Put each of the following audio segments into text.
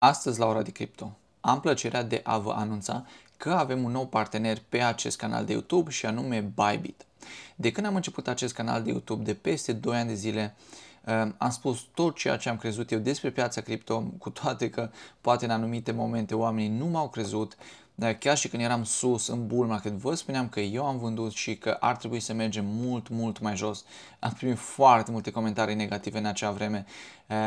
Astăzi la ora de cripto am plăcerea de a vă anunța că avem un nou partener pe acest canal de YouTube și anume Bybit. De când am început acest canal de YouTube de peste 2 ani de zile, ehm, am spus tot ceea ce am crezut eu despre piața cripto, cu toate că poate în anumite momente oamenii nu m-au crezut, dar chiar și când eram sus, în bull market, vă spuneam că eu am vândut și că ar trebui să mergem mult, mult mai jos. Am primit foarte multe comentarii negative în acea vreme.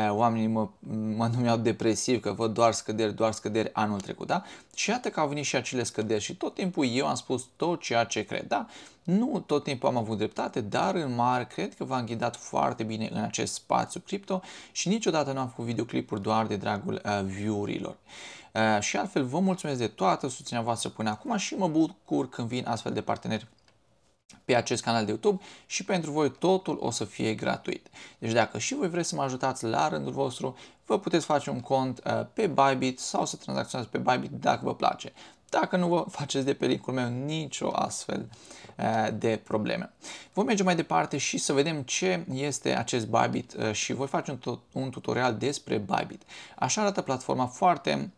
Oamenii mă, mă numeau depresiv că văd doar scăderi, doar scăderi anul trecut, da? Și iată că au venit și acele scăderi și tot timpul eu am spus tot ceea ce cred, da? Nu tot timpul am avut dreptate, dar în mare cred că v-am ghidat foarte bine în acest spațiu cripto și niciodată nu am făcut videoclipuri doar de dragul uh, viurilor. urilor Eh, și altfel, vă mulțumesc de toată susținerea voastră până acum și mă bucur când vin astfel de parteneri pe acest canal de YouTube și pentru voi totul o să fie gratuit. Deci dacă și voi vreți să mă ajutați la rândul vostru, vă puteți face un cont eh, pe Bybit sau să tranzacționați pe Bybit dacă vă place. Dacă nu vă faceți de pe linkul meu nicio astfel eh, de probleme. Vom merge mai departe și să vedem ce este acest Bybit și voi face un, un tutorial despre Bybit. Așa arată platforma foarte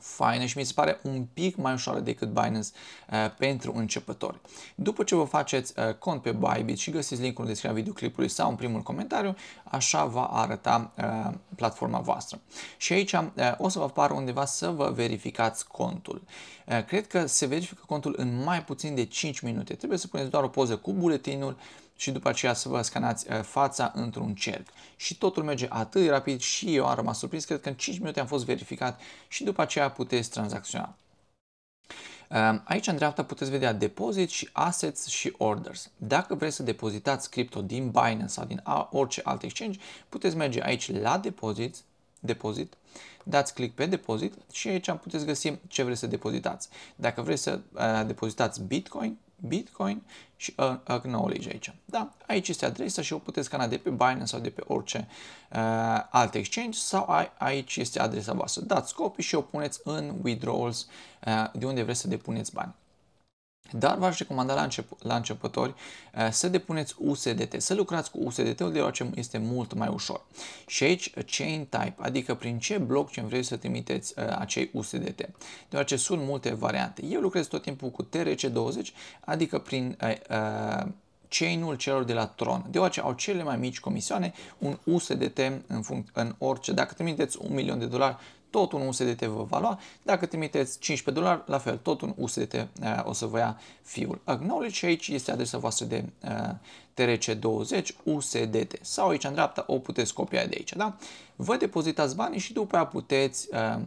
faină și mi se pare un pic mai ușoară decât Binance uh, pentru începători. După ce vă faceți uh, cont pe Bybit și găsiți linkul în descrierea videoclipului sau în primul comentariu, așa va arăta uh, platforma voastră. Și aici uh, o să vă apară undeva să vă verificați contul. Uh, cred că se verifică contul în mai puțin de 5 minute. Trebuie să puneți doar o poză cu buletinul, și după aceea să vă scanați uh, fața într-un cerc. Și totul merge atât de rapid și eu am rămas surprins, cred că în 5 minute am fost verificat și după aceea puteți tranzacționa. Uh, aici în dreapta puteți vedea depozit și assets și orders. Dacă vreți să depozitați cripto din Binance sau din orice alt exchange, puteți merge aici la depozit depozit, dați click pe depozit și aici puteți găsi ce vreți să depozitați. Dacă vreți să uh, depozitați Bitcoin, Bitcoin și uh, Acknowledge aici. Da, aici este adresa și o puteți scana de pe Binance sau de pe orice uh, alt exchange sau a, aici este adresa voastră. Dați copy și o puneți în withdrawals uh, de unde vreți să depuneți bani. Dar v-aș recomanda la, încep, la începători eh, să depuneți USDT, să lucrați cu USDT-ul deoarece este mult mai ușor. Și aici chain type, adică prin ce ce vrei să trimiteți eh, acei USDT, deoarece sunt multe variante. Eu lucrez tot timpul cu TRC20, adică prin eh, chain-ul celor de la Tron, deoarece au cele mai mici comisioane, un USDT în, în orice, dacă trimiteți un milion de dolari, tot un USDT vă va lua. Dacă trimiteți 15 dolari, la fel, tot un USDT uh, o să vă ia fiul acknowledge și aici este adresa voastră de uh, TRC20 USDT sau aici în dreapta o puteți copia de aici, da? Vă depozitați banii și după aia puteți uh,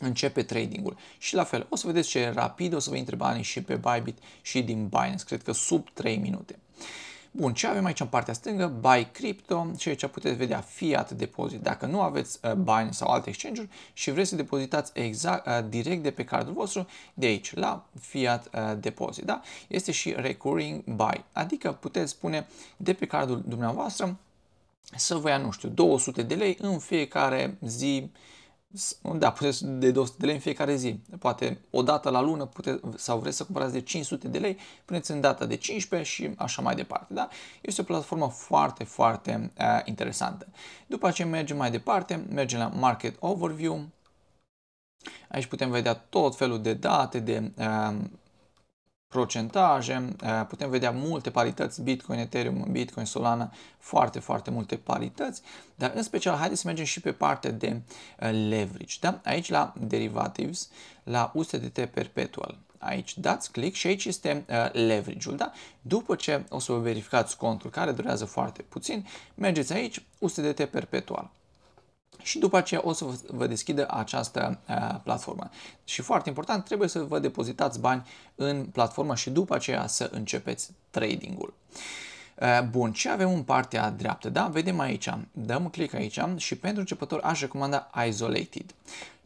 începe tradingul. Și la fel, o să vedeți ce rapid o să vă intre banii și pe Bybit și din Binance, cred că sub 3 minute. Bun, ce avem aici în partea stângă? Buy Crypto și aici puteți vedea Fiat Deposit. Dacă nu aveți uh, Binance sau alte exchange și vreți să depozitați exact, uh, direct de pe cardul vostru, de aici, la Fiat uh, Deposit. Da? Este și Recurring Buy, adică puteți spune de pe cardul dumneavoastră să vă ia, nu știu, 200 de lei în fiecare zi, da, puteți de 200 de lei în fiecare zi. Poate o dată la lună puteți, sau vreți să cumpărați de 500 de lei, puneți în data de 15 și așa mai departe. Da? Este o platformă foarte, foarte uh, interesantă. După ce mergem mai departe, mergem la Market Overview. Aici putem vedea tot felul de date, de uh, procentaje, eh, putem vedea multe parități, Bitcoin, Ethereum, Bitcoin, Solana, foarte, foarte multe parități, dar în special haideți să mergem și pe partea de eh, leverage. Da? Aici la derivatives, la USDT Perpetual, aici dați click și aici este eh, leverage-ul, da? După ce o să vă verificați contul care durează foarte puțin, mergeți aici, USDT perpetual și după aceea o să vă deschidă această uh, platformă. Și foarte important, trebuie să vă depozitați bani în platformă și după aceea să începeți tradingul. Uh, bun, ce avem în partea dreaptă? Da, vedem aici, dăm click aici și pentru începător aș recomanda Isolated.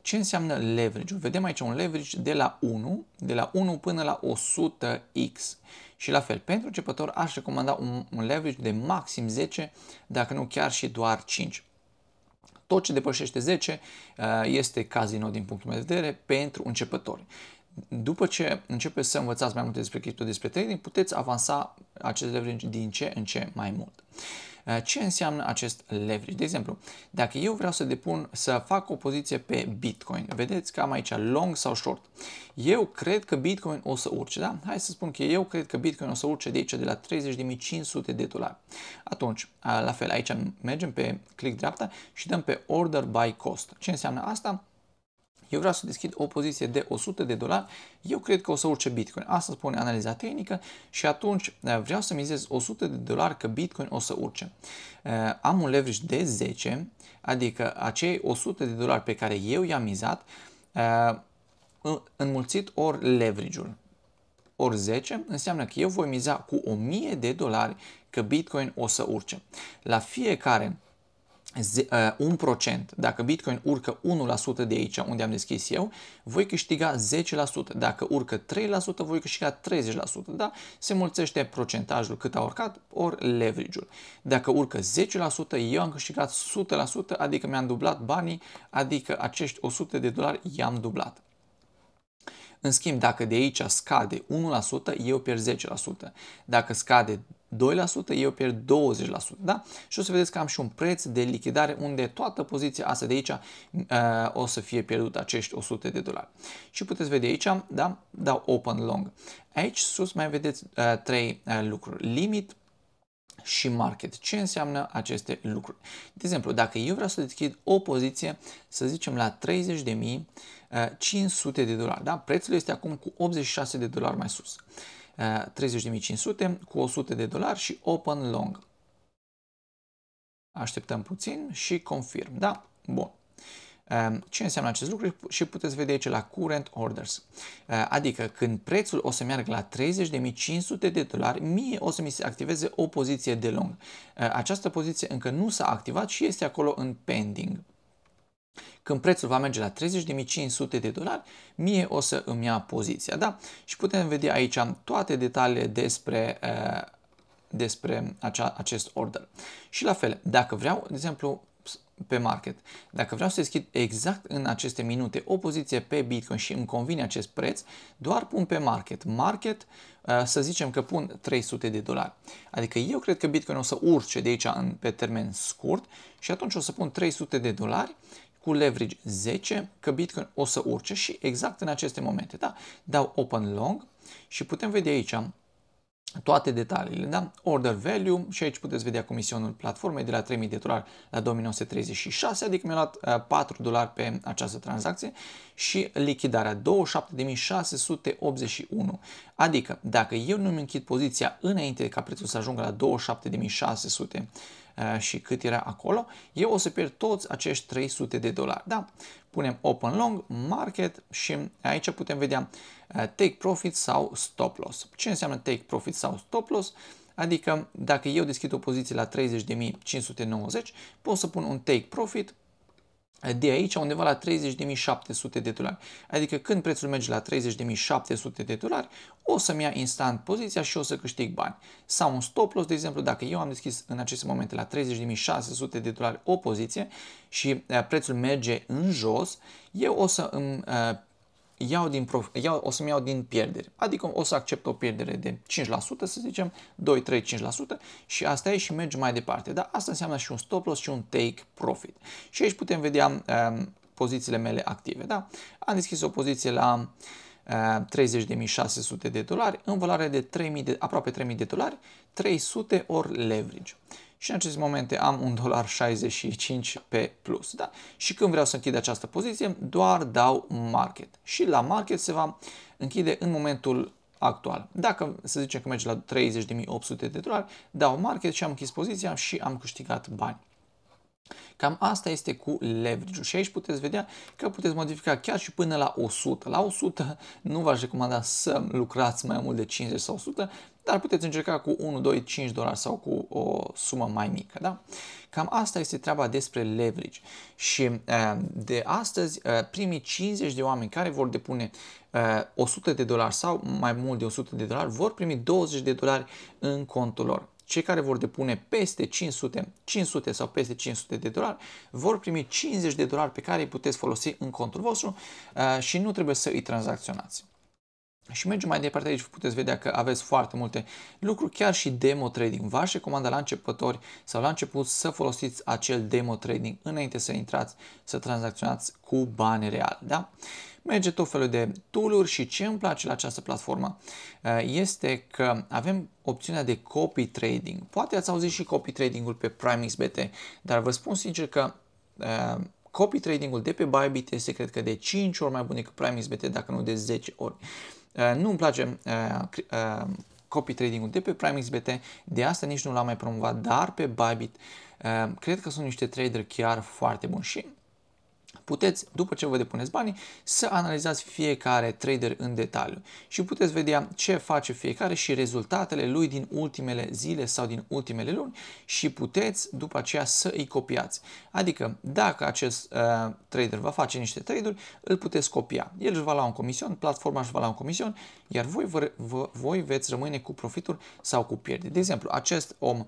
Ce înseamnă leverage? Vedem aici un leverage de la 1, de la 1 până la 100x. Și la fel, pentru începător aș recomanda un, un leverage de maxim 10, dacă nu chiar și doar 5. Tot ce depășește 10 uh, este casino din punctul meu de vedere pentru începători. După ce începeți să învățați mai multe despre cripto, despre trading, puteți avansa aceste leverage din ce în ce mai mult. Eh, ce înseamnă acest leverage? De exemplu, dacă eu vreau să depun, să fac o poziție pe Bitcoin, vedeți că am aici long sau short. Eu cred că Bitcoin o să urce, da? Hai să spun că eu cred că Bitcoin o să urce de aici de la 30.500 de dolari. Atunci, eh, la fel, aici mergem pe click dreapta și dăm pe order by cost. Ce înseamnă asta? eu vreau să deschid o poziție de 100 de dolari, eu cred că o să urce Bitcoin. Asta spune analiza tehnică și atunci eh, vreau să mizez 100 de dolari că Bitcoin o să urce. Eh, am un leverage de 10, adică acei 100 de dolari pe care eu i-am mizat, eh, înmulțit ori leverage-ul ori 10 înseamnă că eu voi miza cu 1000 de dolari că Bitcoin o să urce. La fiecare 1%, uh, dacă Bitcoin urcă 1% de aici unde am deschis eu, voi câștiga 10%. Dacă urcă 3%, voi câștiga 30%. Da? Se mulțește procentajul cât a urcat ori leverage-ul. Dacă urcă 10%, eu am câștigat 100%, adică mi-am dublat banii, adică acești 100 de dolari i-am dublat. în schimb, dacă de aici scade 1%, eu pierd 10%. Dacă scade 2%, eu pierd 20%. Da? Și o să vedeți că am și un preț de lichidare unde toată poziția asta de aici uh, o să fie pierdută acești 100 de dolari. Și puteți vedea aici, da? dau open long. Aici sus mai vedeți uh, trei uh, lucruri. Limit, și market. Ce înseamnă aceste lucruri? De exemplu, dacă eu vreau să deschid o poziție, să zicem la 30.500 uh, de dolari, da? prețul este acum cu 86 de dolari mai sus. 30.500 cu 100 de dolari și open long. Așteptăm puțin și confirm, da? Bun. Ehm, ce înseamnă acest lucru și puteți vedea aici la current orders. Ehm, adică când prețul o să meargă la 30.500 de dolari, mie o să mi se activeze o poziție de long. Ehm, această poziție încă nu s-a activat și este acolo în pending. Când prețul va merge la 30.500 de dolari, mie o să îmi ia poziția, da? Și putem vedea aici toate detaliile despre uh, despre acea, acest order. Și la fel, dacă vreau, de exemplu, pe market. Dacă vreau să deschid exact în aceste minute o poziție pe Bitcoin și îmi convine acest preț, doar pun pe market. Market, eh, să zicem că pun 300 de dolari. Adică eu cred că Bitcoin o să urce de aici în, pe termen scurt și atunci o să pun 300 de dolari cu leverage 10, că Bitcoin o să urce și exact în aceste momente, da, dau open long și putem vedea aici toate detaliile, da? Order value și aici puteți vedea comisionul platformei de la 3000 de dolari la 2936, adică mi-a luat 4 uh, dolari pe această tranzacție și lichidarea 27681. Adică dacă eu nu-mi închid poziția înainte ca prețul să ajungă la 27600 uh, și cât era acolo, eu o să pierd toți acești 300 de dolari. Da? Punem open long, market și aici putem vedea Uh, take profit sau stop loss. Ce înseamnă take profit sau stop loss? Adică dacă eu deschid o poziție la 30.590, pot să pun un take profit de aici undeva la 30.700 de dolari. Adică când prețul merge la 30.700 de dolari, o să-mi ia instant poziția și o să câștig bani. Sau un stop loss, de exemplu, dacă eu am deschis în aceste momente la 30.600 de dolari o poziție și uh, prețul merge în jos, eu o să îmi uh, iau din prof- iau, o să-mi iau din pierderi. Adică o să accept o pierdere de 5%, să zicem, 2, 3, 5% și asta e și merge mai departe. Dar asta înseamnă și un stop loss și un take profit. Și aici putem vedea um, pozițiile mele active. Da? Am deschis o poziție la ehm, uh, 30.600 de dolari în valoare de 3000 de, aproape 3.000 de dolari, 300 ori leverage și în aceste momente am un dolar 65 pe plus. Da? Și când vreau să închid această poziție, doar dau market. Și la market se va închide în momentul actual. Dacă să zicem că merge la 30.800 de dolari, dau market și am închis poziția și am câștigat bani. Cam asta este cu leverage-ul și aici puteți vedea că puteți modifica chiar și până la 100. La 100 nu v-aș recomanda să lucrați mai mult de 50 sau 100, dar puteți încerca cu 1, 2, 5 dolari sau cu o sumă mai mică. Da? Cam asta este treaba despre leverage și eh, de astăzi eh, primii 50 de oameni care vor depune 100 eh, de dolari sau mai mult de 100 de dolari vor primi 20 de dolari în contul lor cei care vor depune peste 500, 500 sau peste 500 de dolari vor primi 50 de dolari pe care îi puteți folosi în contul vostru uh, și nu trebuie să îi tranzacționați. Și mergem mai departe aici, puteți vedea că aveți foarte multe lucruri, chiar și demo trading. V-aș recomanda la începători sau la început să folosiți acel demo trading înainte să intrați să tranzacționați cu bani real. Da? Merge tot felul de tooluri și ce îmi place la această platformă uh, este că avem opțiunea de copy trading. Poate ați auzit și copy trading-ul pe PrimeXBT, dar vă spun sincer că uh, copy trading-ul de pe Bybit este cred că de 5 ori mai bun decât PrimeXBT, dacă nu de 10 ori. Uh, nu îmi place uh, uh, copy trading-ul de pe PrimeXBT, de asta nici nu l-am mai promovat, dar pe Bybit cred că sunt niște trader chiar foarte buni și puteți, după ce vă depuneți banii, să analizați fiecare trader în detaliu și puteți vedea ce face fiecare și rezultatele lui din ultimele zile sau din ultimele luni și puteți după aceea să îi copiați. Adică dacă acest uh, trader va face niște trade îl puteți copia. El își va lua un comision, platforma își va lua un comision, iar voi, vă, vă, voi veți rămâne cu profituri sau cu pierde. De exemplu, acest om,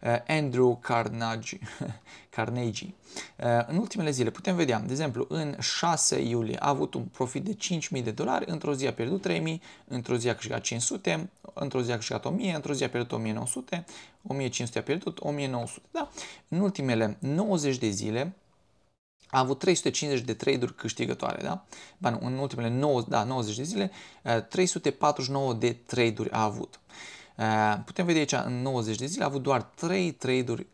uh, Andrew Carnage, Carnegie. Eh, în ultimele zile putem vedea, de exemplu, în 6 iulie a avut un profit de 5.000 de dolari, într-o zi a pierdut 3.000, într-o zi a câștigat 500, într-o zi a câștigat 1.000, într-o zi a pierdut 1.900, 1.500 a pierdut 1.900. Da? În ultimele 90 de zile a avut 350 de trade-uri câștigătoare, da? Ba nu, în ultimele 90 da, 90 de zile, 349 eh, de trade-uri a avut. Eh, putem vedea aici, în 90 de zile a avut doar 3 trade-uri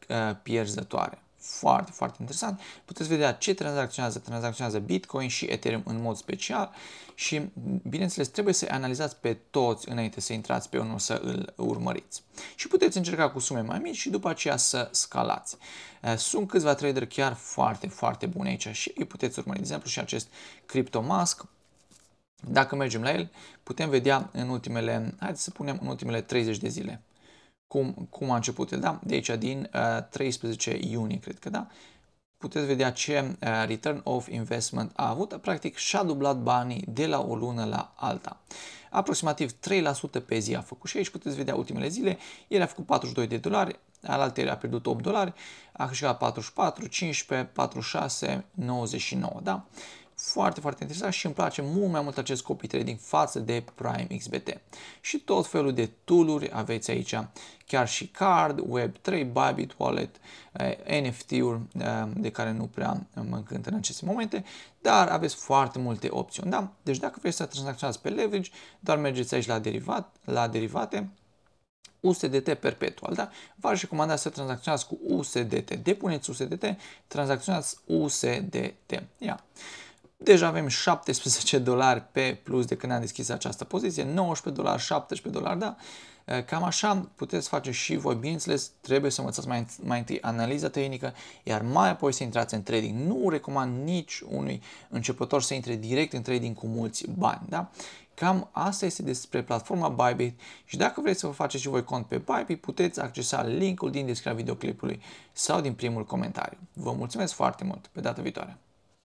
pierzătoare foarte, foarte interesant. Puteți vedea ce tranzacționează. Tranzacționează Bitcoin și Ethereum în mod special și, bineînțeles, trebuie să analizați pe toți înainte să intrați pe unul să îl urmăriți. Și puteți încerca cu sume mai mici și după aceea să scalați. Eh, sunt câțiva trader chiar foarte, foarte buni aici și îi puteți urmări. De exemplu, și acest CryptoMask, dacă mergem la el, putem vedea în ultimele, hai să punem în ultimele 30 de zile cum, cum a început el, da? De aici, din uh, 13 iunie, cred că, da? Puteți vedea ce uh, return of investment a avut. Practic, și-a dublat banii de la o lună la alta. Aproximativ 3% pe zi a făcut și aici puteți vedea ultimele zile. El a făcut 42 de dolari, alaltă altele a pierdut 8 dolari, a câștigat 44, 15, 46, 99, da? foarte, foarte interesat și îmi place mult mai mult acest copy trading față de Prime XBT. Și tot felul de tooluri aveți aici, chiar și card, Web3, Bybit Wallet, eh, NFT-uri eh, de care nu prea mă încânt în aceste momente, dar aveți foarte multe opțiuni. Da? Deci dacă vreți să tranzacționați pe leverage, doar mergeți aici la, derivat, la derivate, USDT perpetual, da? V-aș recomanda să tranzacționați cu USDT. Depuneți USDT, tranzacționați USDT. Ia. Deja avem 17 dolari pe plus de când am deschis această poziție, 19 dolari, 17 dolari, da. Cam așa puteți face și voi, bineînțeles, trebuie să învățați mai, mai întâi analiza tehnică, iar mai apoi să intrați în trading. Nu recomand nici unui începător să intre direct în trading cu mulți bani, da? Cam asta este despre platforma Bybit și dacă vreți să vă faceți și voi cont pe Bybit, puteți accesa linkul din descrierea videoclipului sau din primul comentariu. Vă mulțumesc foarte mult! Pe data viitoare!